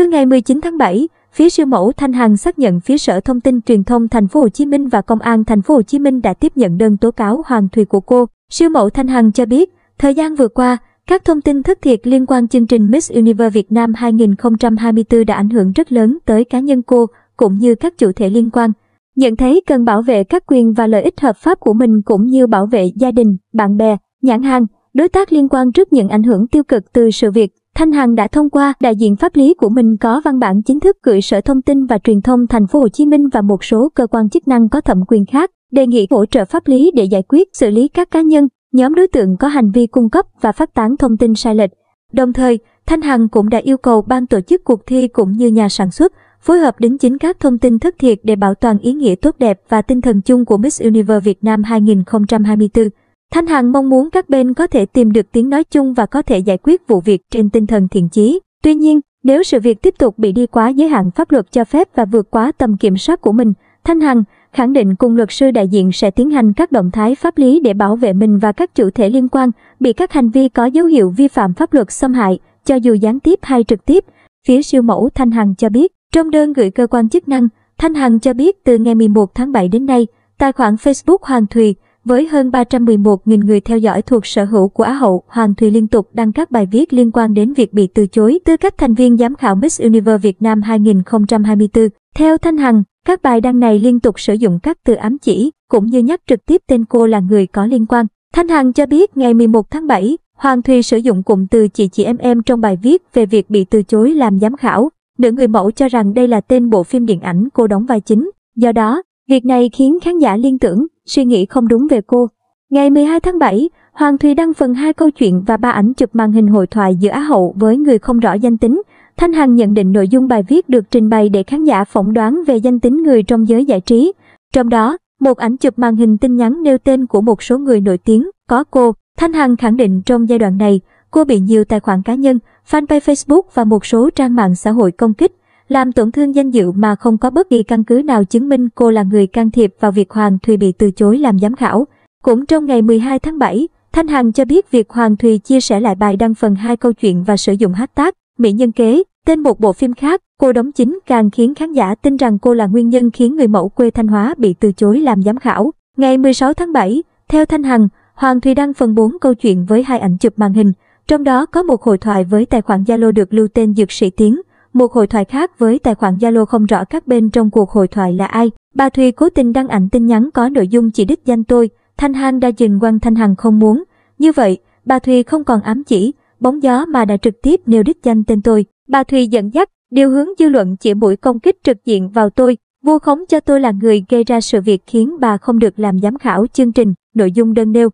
Trưa ngày 19 tháng 7, phía siêu mẫu Thanh Hằng xác nhận phía Sở Thông tin Truyền thông Thành phố Hồ Chí Minh và Công an Thành phố Hồ Chí Minh đã tiếp nhận đơn tố cáo Hoàng Thùy của cô. Siêu mẫu Thanh Hằng cho biết, thời gian vừa qua, các thông tin thất thiệt liên quan chương trình Miss Universe Việt Nam 2024 đã ảnh hưởng rất lớn tới cá nhân cô cũng như các chủ thể liên quan. Nhận thấy cần bảo vệ các quyền và lợi ích hợp pháp của mình cũng như bảo vệ gia đình, bạn bè, nhãn hàng, đối tác liên quan trước những ảnh hưởng tiêu cực từ sự việc Thanh Hằng đã thông qua đại diện pháp lý của mình có văn bản chính thức gửi Sở Thông tin và Truyền thông Thành phố Hồ Chí Minh và một số cơ quan chức năng có thẩm quyền khác, đề nghị hỗ trợ pháp lý để giải quyết xử lý các cá nhân, nhóm đối tượng có hành vi cung cấp và phát tán thông tin sai lệch. Đồng thời, Thanh Hằng cũng đã yêu cầu ban tổ chức cuộc thi cũng như nhà sản xuất phối hợp đính chính các thông tin thất thiệt để bảo toàn ý nghĩa tốt đẹp và tinh thần chung của Miss Universe Việt Nam 2024. Thanh Hằng mong muốn các bên có thể tìm được tiếng nói chung và có thể giải quyết vụ việc trên tinh thần thiện chí. Tuy nhiên, nếu sự việc tiếp tục bị đi quá giới hạn pháp luật cho phép và vượt quá tầm kiểm soát của mình, Thanh Hằng khẳng định cùng luật sư đại diện sẽ tiến hành các động thái pháp lý để bảo vệ mình và các chủ thể liên quan bị các hành vi có dấu hiệu vi phạm pháp luật xâm hại, cho dù gián tiếp hay trực tiếp. Phía siêu mẫu Thanh Hằng cho biết, trong đơn gửi cơ quan chức năng, Thanh Hằng cho biết từ ngày 11 tháng 7 đến nay, tài khoản Facebook Hoàng Thùy với hơn 311.000 người theo dõi thuộc sở hữu của Á hậu, Hoàng Thùy liên tục đăng các bài viết liên quan đến việc bị từ chối tư cách thành viên giám khảo Miss Universe Việt Nam 2024. Theo Thanh Hằng, các bài đăng này liên tục sử dụng các từ ám chỉ, cũng như nhắc trực tiếp tên cô là người có liên quan. Thanh Hằng cho biết ngày 11 tháng 7, Hoàng Thùy sử dụng cụm từ chị chị em em trong bài viết về việc bị từ chối làm giám khảo. Nữ người mẫu cho rằng đây là tên bộ phim điện ảnh cô đóng vai chính. Do đó, việc này khiến khán giả liên tưởng suy nghĩ không đúng về cô. Ngày 12 tháng 7, Hoàng Thùy đăng phần hai câu chuyện và ba ảnh chụp màn hình hội thoại giữa Á Hậu với người không rõ danh tính. Thanh Hằng nhận định nội dung bài viết được trình bày để khán giả phỏng đoán về danh tính người trong giới giải trí. Trong đó, một ảnh chụp màn hình tin nhắn nêu tên của một số người nổi tiếng, có cô. Thanh Hằng khẳng định trong giai đoạn này, cô bị nhiều tài khoản cá nhân, fanpage Facebook và một số trang mạng xã hội công kích làm tổn thương danh dự mà không có bất kỳ căn cứ nào chứng minh cô là người can thiệp vào việc Hoàng Thùy bị từ chối làm giám khảo. Cũng trong ngày 12 tháng 7, Thanh Hằng cho biết việc Hoàng Thùy chia sẻ lại bài đăng phần hai câu chuyện và sử dụng hát tác Mỹ Nhân Kế, tên một bộ phim khác, cô đóng chính càng khiến khán giả tin rằng cô là nguyên nhân khiến người mẫu quê Thanh Hóa bị từ chối làm giám khảo. Ngày 16 tháng 7, theo Thanh Hằng, Hoàng Thùy đăng phần 4 câu chuyện với hai ảnh chụp màn hình, trong đó có một hội thoại với tài khoản Zalo được lưu tên Dược Sĩ tiếng một hội thoại khác với tài khoản Zalo không rõ các bên trong cuộc hội thoại là ai. Bà Thùy cố tình đăng ảnh tin nhắn có nội dung chỉ đích danh tôi, Thanh Hằng đã dừng quan Thanh Hằng không muốn. Như vậy, bà Thùy không còn ám chỉ, bóng gió mà đã trực tiếp nêu đích danh tên tôi. Bà Thùy dẫn dắt, điều hướng dư luận chỉ mũi công kích trực diện vào tôi. Vu khống cho tôi là người gây ra sự việc khiến bà không được làm giám khảo chương trình, nội dung đơn nêu.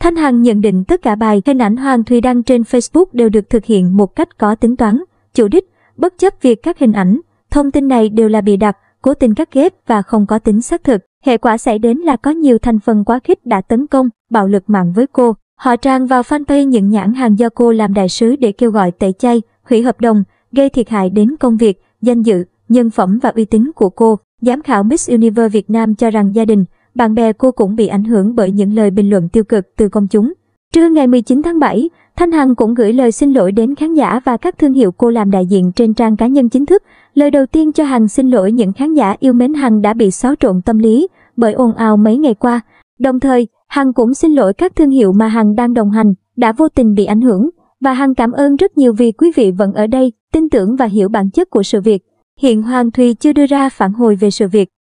Thanh Hằng nhận định tất cả bài hình ảnh Hoàng Thùy đăng trên Facebook đều được thực hiện một cách có tính toán, chủ đích, Bất chấp việc các hình ảnh, thông tin này đều là bị đặt, cố tình cắt ghép và không có tính xác thực. Hệ quả xảy đến là có nhiều thành phần quá khích đã tấn công, bạo lực mạng với cô. Họ tràn vào fanpage những nhãn hàng do cô làm đại sứ để kêu gọi tẩy chay, hủy hợp đồng, gây thiệt hại đến công việc, danh dự, nhân phẩm và uy tín của cô. Giám khảo Miss Universe Việt Nam cho rằng gia đình, bạn bè cô cũng bị ảnh hưởng bởi những lời bình luận tiêu cực từ công chúng. Trưa ngày 19 tháng 7, Thanh Hằng cũng gửi lời xin lỗi đến khán giả và các thương hiệu cô làm đại diện trên trang cá nhân chính thức. Lời đầu tiên cho Hằng xin lỗi những khán giả yêu mến Hằng đã bị xáo trộn tâm lý bởi ồn ào mấy ngày qua. Đồng thời, Hằng cũng xin lỗi các thương hiệu mà Hằng đang đồng hành đã vô tình bị ảnh hưởng và Hằng cảm ơn rất nhiều vì quý vị vẫn ở đây, tin tưởng và hiểu bản chất của sự việc. Hiện Hoàng Thùy chưa đưa ra phản hồi về sự việc.